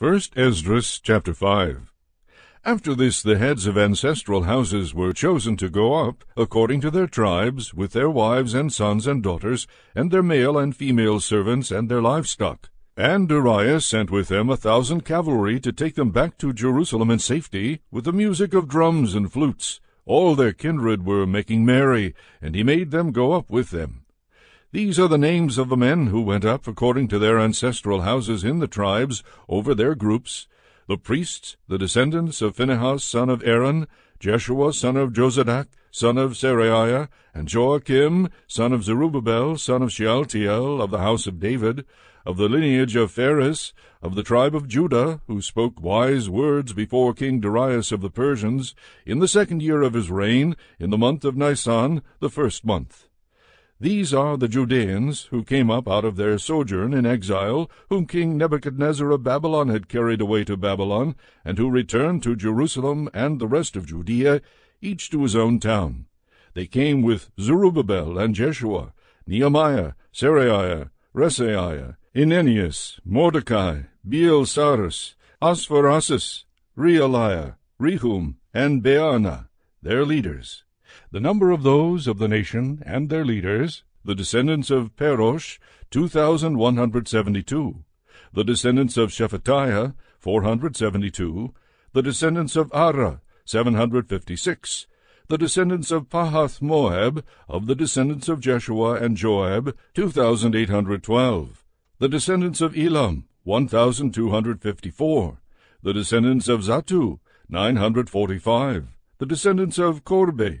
First Esdras chapter 5 After this the heads of ancestral houses were chosen to go up, according to their tribes, with their wives and sons and daughters, and their male and female servants and their livestock. And Darius sent with them a thousand cavalry to take them back to Jerusalem in safety, with the music of drums and flutes. All their kindred were making merry, and he made them go up with them. These are the names of the men who went up according to their ancestral houses in the tribes, over their groups, the priests, the descendants of Phinehas son of Aaron, Jeshua son of Josadak, son of Seraiah, and Joachim son of Zerubbabel, son of Shealtiel, of the house of David, of the lineage of Phares, of the tribe of Judah, who spoke wise words before King Darius of the Persians, in the second year of his reign, in the month of Nisan, the first month. These are the Judeans who came up out of their sojourn in exile, whom King Nebuchadnezzar of Babylon had carried away to Babylon, and who returned to Jerusalem and the rest of Judea, each to his own town. They came with Zerubbabel and Jeshua, Nehemiah, Seraiah, Resaiah, Inenius, Mordecai, Beelzarus, Aspharasus, Realiah, Rehum, and Baana, their leaders. The number of those of the nation and their leaders, the descendants of Perosh, 2,172, the descendants of Shephatiah, 472, the descendants of Ara, 756, the descendants of Pahath Moab, of the descendants of Jeshua and Joab, 2,812, the descendants of Elam, 1,254, the descendants of Zatu, 945, the descendants of Korbe,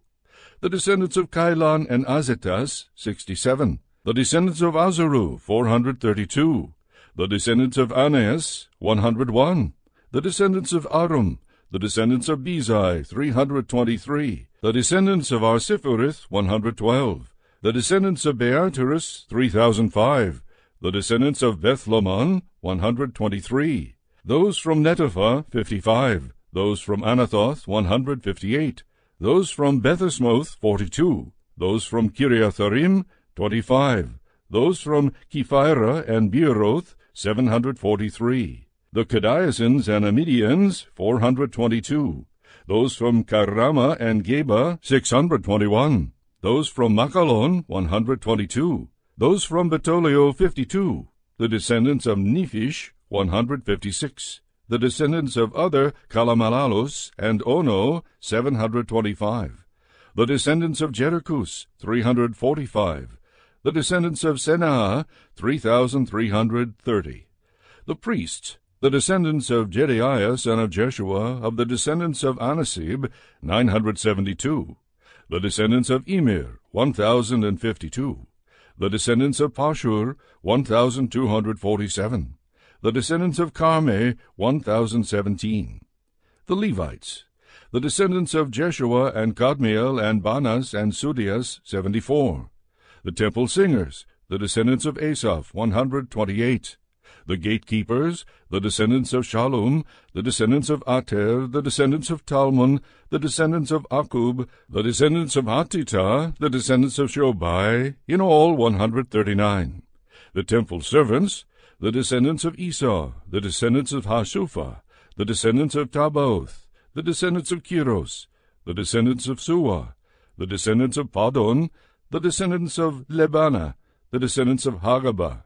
the descendants of Kailan and Azetas, 67, the descendants of Azaru, 432, the descendants of Aneas, 101, the descendants of Arum, the descendants of Bezai, 323, the descendants of Arsiphorith, 112, the descendants of Beaterus, 3005, the descendants of Bethlomon, 123, those from Netophah, 55, those from Anathoth, 158, those from Bethesmoth, 42, those from Kiriatharim, 25, those from Kephira and Beeroth, 743, the Kediazins and Amidians, 422, those from Karama and Geba, 621, those from Makalon, 122, those from Betolio, 52, the descendants of Nephish, 156, the descendants of other Kalamalalos and Ono, 725. The descendants of Jericus, 345. The descendants of Senaa, 3,330. The priests, the descendants of Jediah, son of Jeshua, of the descendants of Anasib, 972. The descendants of Emir, 1,052. The descendants of Pashur, 1,247 the descendants of Carmi, 1017. The Levites, the descendants of Jeshua and Kadmiel and Banas and Sudias, 74. The temple singers, the descendants of Asaph, 128. The gatekeepers, the descendants of Shalom, the descendants of Ater, the descendants of Talmon, the descendants of Akub, the descendants of Hatita, the descendants of Shobai, in all 139. The temple servants, the descendants of Esau, the descendants of Hashufa, the descendants of Tabaoth, the descendants of Kiros, the descendants of Sua, the descendants of Padon, the descendants of Lebana, the descendants of Hagaba,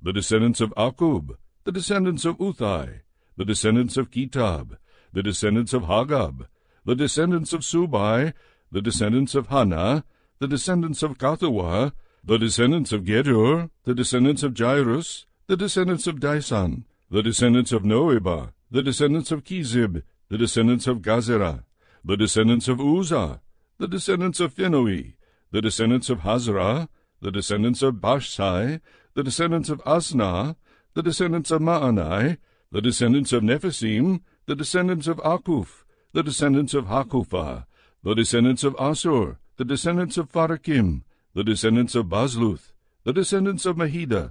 the descendants of Akub, the descendants of Uthai, the descendants of Kitab, the descendants of Hagab, the descendants of Subai, the descendants of Hana, the descendants of Kathawa, the descendants of Gedur, the descendants of Jairus, the descendants of Dison, the descendants of Noeba, the descendants of Kizib, the descendants of Gazera, the descendants of Uzzah, the descendants of Phinoi, the descendants of Hazra, the descendants of Bashsai, the descendants of Asna, the descendants of Maanai, the descendants of Nephisim, the descendants of Akuf, the descendants of Hakufa, the descendants of Asur, the descendants of Farakim, the descendants of Basluth, the descendants of Mahida,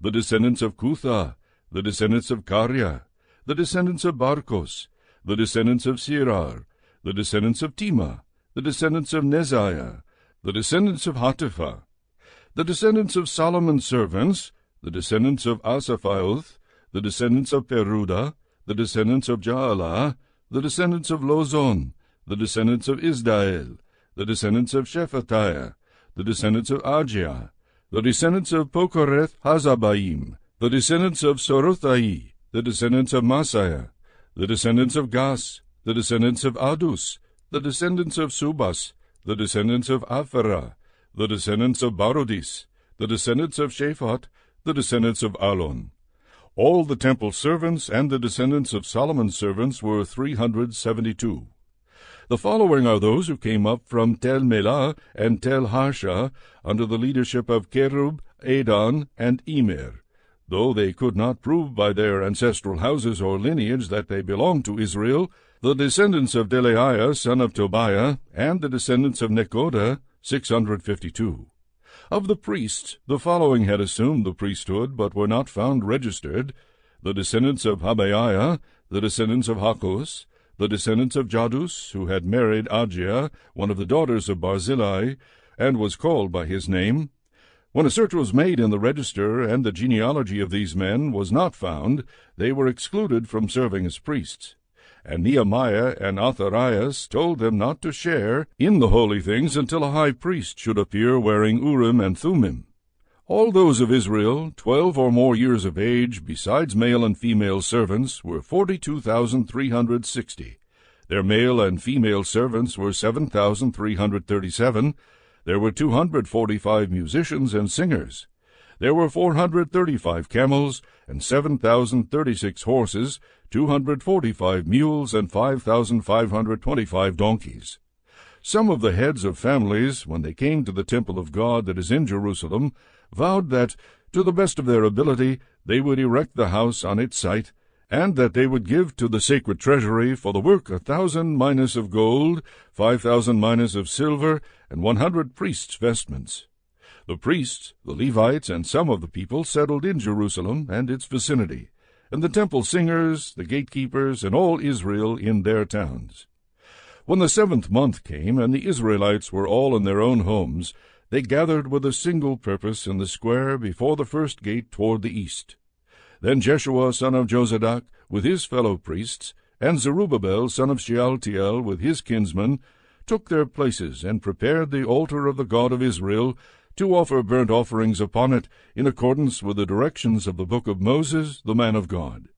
the descendants of Cutha, the descendants of Karya, the descendants of Barcos, the descendants of Sirar, the descendants of Tima, the descendants of Neziah, the descendants of Hatipha, the descendants of Solomon's servants, the descendants of Asaphioth, the descendants of Peruda, the descendants of Jaalah, the descendants of Lozon, the descendants of Isdael, the descendants of Shephatiah, the descendants of Ajiah, the descendants of Pokoreth Hazabaim, the descendants of Sorothai, the descendants of Masaya, the descendants of Gas, the descendants of Adus, the descendants of Subas, the descendants of Aphara, the descendants of Barodis, the descendants of Shaphat, the descendants of Alon. All the temple servants and the descendants of Solomon's servants were three hundred seventy-two. The following are those who came up from Tel Melah and Tel Harsha under the leadership of Kerub, Adon, and Emir. Though they could not prove by their ancestral houses or lineage that they belonged to Israel, the descendants of Deleiah, son of Tobiah, and the descendants of Nekoda, 652. Of the priests, the following had assumed the priesthood, but were not found registered, the descendants of Habaiah, the descendants of Hakos, the descendants of Jadus, who had married Agia, one of the daughters of Barzillai, and was called by his name. When a search was made in the register, and the genealogy of these men was not found, they were excluded from serving as priests. And Nehemiah and Atharias told them not to share in the holy things until a high priest should appear wearing Urim and Thummim. All those of Israel, twelve or more years of age, besides male and female servants, were forty-two thousand three hundred sixty. Their male and female servants were seven thousand three hundred thirty-seven. There were two hundred forty-five musicians and singers. There were four hundred thirty-five camels and seven thousand thirty-six horses, two hundred forty-five mules, and five thousand five hundred twenty-five donkeys. Some of the heads of families, when they came to the temple of God that is in Jerusalem, vowed that, to the best of their ability, they would erect the house on its site, and that they would give to the sacred treasury for the work a thousand minas of gold, five thousand minas of silver, and one hundred priests' vestments. The priests, the Levites, and some of the people settled in Jerusalem and its vicinity, and the temple singers, the gatekeepers, and all Israel in their towns. When the seventh month came, and the Israelites were all in their own homes, they gathered with a single purpose in the square before the first gate toward the east. Then Jeshua son of Josadak, with his fellow priests, and Zerubbabel son of Shealtiel, with his kinsmen, took their places and prepared the altar of the God of Israel to offer burnt offerings upon it in accordance with the directions of the book of Moses, the man of God.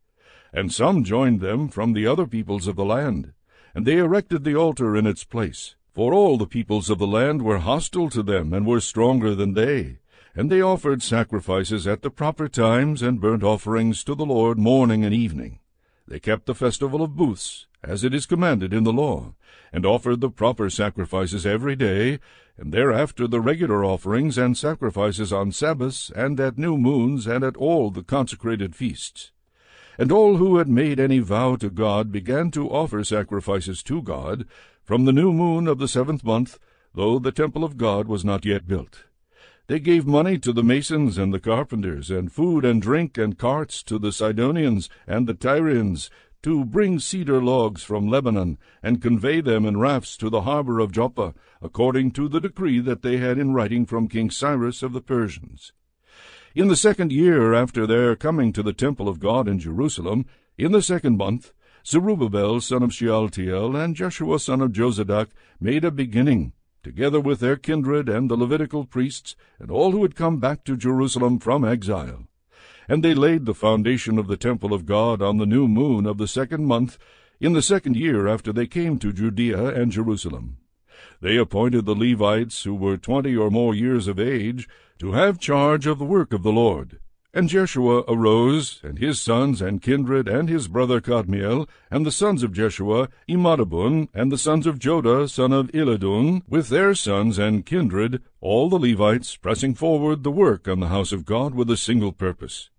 And some joined them from the other peoples of the land, and they erected the altar in its place. For all the peoples of the land were hostile to them and were stronger than they. And they offered sacrifices at the proper times and burnt offerings to the Lord morning and evening. They kept the festival of booths, as it is commanded in the law, and offered the proper sacrifices every day, and thereafter the regular offerings and sacrifices on Sabbaths, and at new moons, and at all the consecrated feasts. And all who had made any vow to God began to offer sacrifices to God from the new moon of the seventh month, though the temple of God was not yet built. They gave money to the masons and the carpenters, and food and drink and carts to the Sidonians and the Tyrians, to bring cedar logs from Lebanon, and convey them in rafts to the harbor of Joppa, according to the decree that they had in writing from King Cyrus of the Persians. In the second year after their coming to the temple of God in Jerusalem, in the second month, Zerubbabel son of Shealtiel and Jeshua son of Josadak made a beginning, together with their kindred and the Levitical priests and all who had come back to Jerusalem from exile. And they laid the foundation of the temple of God on the new moon of the second month, in the second year after they came to Judea and Jerusalem. They appointed the Levites, who were twenty or more years of age, to have charge of the work of the Lord. And Jeshua arose, and his sons, and kindred, and his brother Kadmiel, and the sons of Jeshua, Imadabun, and the sons of Jodah, son of Iladun, with their sons and kindred, all the Levites, pressing forward the work on the house of God with a single purpose.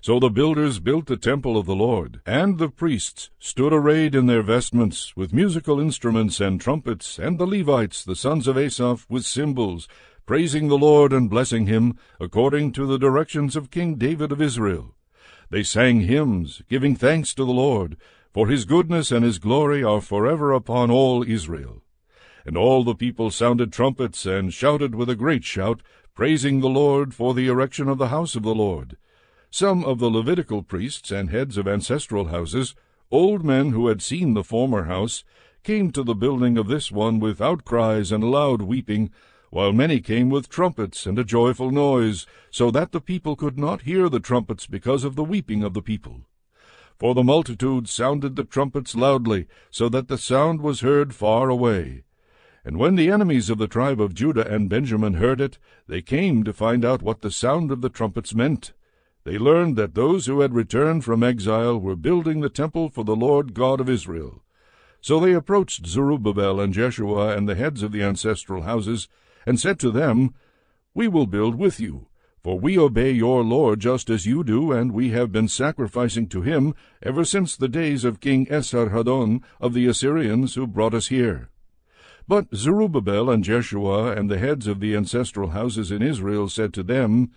So the builders built the temple of the Lord, and the priests stood arrayed in their vestments, with musical instruments and trumpets, and the Levites, the sons of Asaph, with cymbals, praising the Lord and blessing him, according to the directions of King David of Israel. They sang hymns, giving thanks to the Lord, for his goodness and his glory are forever upon all Israel. And all the people sounded trumpets and shouted with a great shout, praising the Lord for the erection of the house of the Lord. Some of the Levitical priests and heads of ancestral houses, old men who had seen the former house, came to the building of this one with outcries and loud weeping, while many came with trumpets and a joyful noise, so that the people could not hear the trumpets because of the weeping of the people. For the multitude sounded the trumpets loudly, so that the sound was heard far away. And when the enemies of the tribe of Judah and Benjamin heard it, they came to find out what the sound of the trumpets meant. They learned that those who had returned from exile were building the temple for the Lord God of Israel. So they approached Zerubbabel and Jeshua and the heads of the ancestral houses, and said to them, We will build with you, for we obey your Lord just as you do, and we have been sacrificing to him ever since the days of King Esarhaddon of the Assyrians who brought us here. But Zerubbabel and Jeshua and the heads of the ancestral houses in Israel said to them,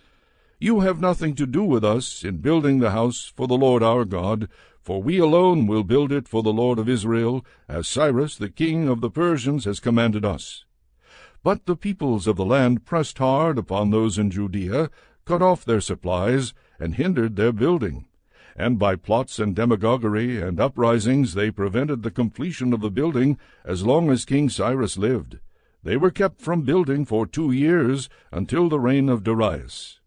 You have nothing to do with us in building the house for the Lord our God, for we alone will build it for the Lord of Israel, as Cyrus the king of the Persians has commanded us. But the peoples of the land pressed hard upon those in Judea, cut off their supplies, and hindered their building. And by plots and demagoguery and uprisings they prevented the completion of the building as long as King Cyrus lived. They were kept from building for two years, until the reign of Darius.